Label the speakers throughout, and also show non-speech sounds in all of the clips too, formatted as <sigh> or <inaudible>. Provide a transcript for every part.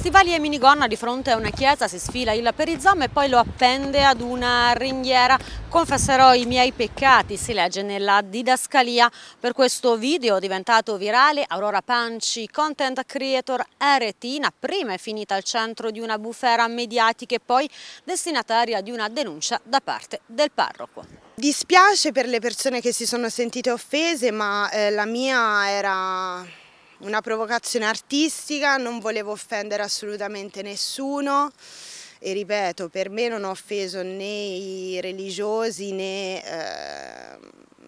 Speaker 1: Stivali e minigonna di fronte a una chiesa si sfila il perizoma e poi lo appende ad una ringhiera. Confesserò i miei peccati, si legge nella didascalia. Per questo video diventato virale, Aurora Panci, content creator eretina, prima è finita al centro di una bufera mediatica e poi destinataria di una denuncia da parte del parroco.
Speaker 2: Dispiace per le persone che si sono sentite offese, ma eh, la mia era una provocazione artistica, non volevo offendere assolutamente nessuno e ripeto, per me non ho offeso né i religiosi né... Eh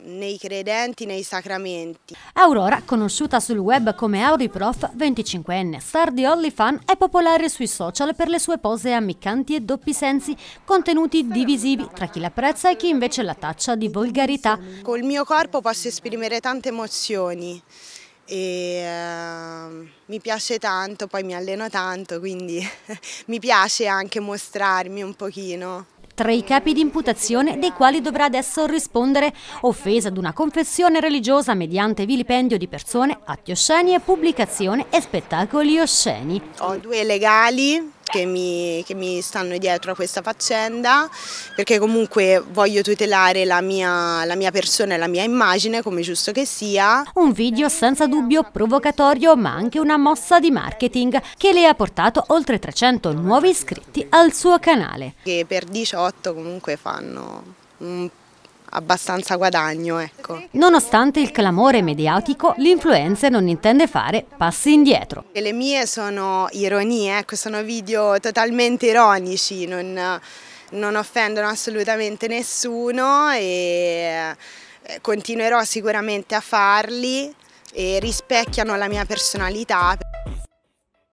Speaker 2: nei credenti, nei sacramenti.
Speaker 1: Aurora, conosciuta sul web come Auriprof, 25enne, star di OnlyFan, è popolare sui social per le sue pose ammiccanti e doppi sensi, contenuti divisivi tra chi l'apprezza e chi invece la taccia di
Speaker 2: volgarità. Col mio corpo posso esprimere tante emozioni e uh, mi piace tanto, poi mi alleno tanto, quindi <laughs> mi piace anche mostrarmi un pochino.
Speaker 1: Tra i capi di imputazione, dei quali dovrà adesso rispondere offesa ad una confessione religiosa mediante vilipendio di persone, atti osceni e pubblicazione e spettacoli osceni.
Speaker 2: Ho due legali che mi, che mi, stanno dietro a questa faccenda perché comunque voglio tutelare la mia, la mia persona e la mia immagine come giusto che sia.
Speaker 1: Un video senza dubbio provocatorio ma anche una mossa di marketing che le ha portato oltre 300 nuovi iscritti al suo canale.
Speaker 2: Che per 18 comunque fanno un po' abbastanza guadagno. Ecco.
Speaker 1: Nonostante il clamore mediatico, l'influencer non intende fare passi indietro.
Speaker 2: Le mie sono ironie, ecco, sono video totalmente ironici, non, non offendono assolutamente nessuno e eh, continuerò sicuramente a farli e rispecchiano la mia personalità.